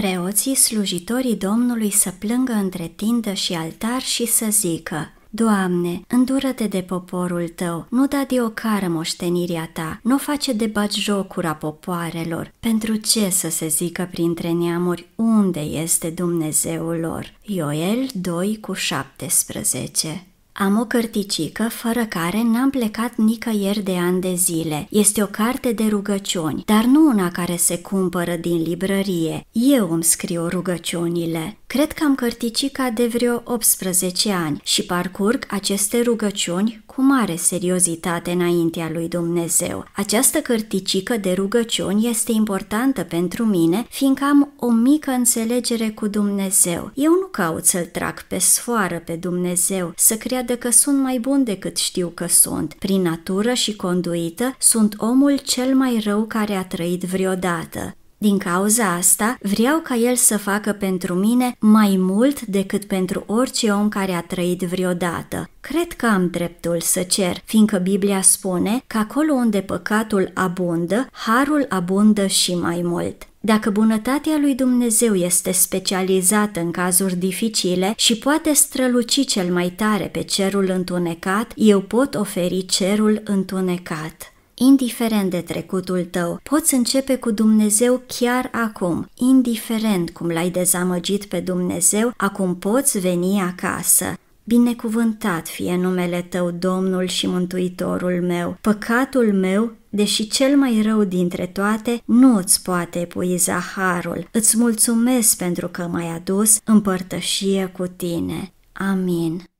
Preoții, slujitorii Domnului să plângă între tindă și altar și să zică, Doamne, îndură-te de poporul tău, nu da de ocară moștenirea ta, nu face de jocura popoarelor. Pentru ce să se zică printre neamuri unde este Dumnezeul lor? Ioel 2 cu 17 am o cărticică fără care n-am plecat nicăieri de ani de zile. Este o carte de rugăciuni, dar nu una care se cumpără din librărie. Eu îmi scriu rugăciunile. Cred că am cărticica de vreo 18 ani și parcurg aceste rugăciuni cu mare seriozitate înaintea lui Dumnezeu. Această cărticică de rugăciuni este importantă pentru mine, fiindcă am o mică înțelegere cu Dumnezeu. Eu nu caut să-L trag pe sfoară pe Dumnezeu, să creadă că sunt mai bun decât știu că sunt. Prin natură și conduită, sunt omul cel mai rău care a trăit vreodată. Din cauza asta, vreau ca el să facă pentru mine mai mult decât pentru orice om care a trăit vreodată. Cred că am dreptul să cer, fiindcă Biblia spune că acolo unde păcatul abundă, harul abundă și mai mult. Dacă bunătatea lui Dumnezeu este specializată în cazuri dificile și poate străluci cel mai tare pe cerul întunecat, eu pot oferi cerul întunecat. Indiferent de trecutul tău, poți începe cu Dumnezeu chiar acum. Indiferent cum l-ai dezamăgit pe Dumnezeu, acum poți veni acasă. Binecuvântat fie numele tău, Domnul și Mântuitorul meu. Păcatul meu deși cel mai rău dintre toate nu îți poate epuiza harul. Îți mulțumesc pentru că m-ai adus împărtășie cu tine. Amin.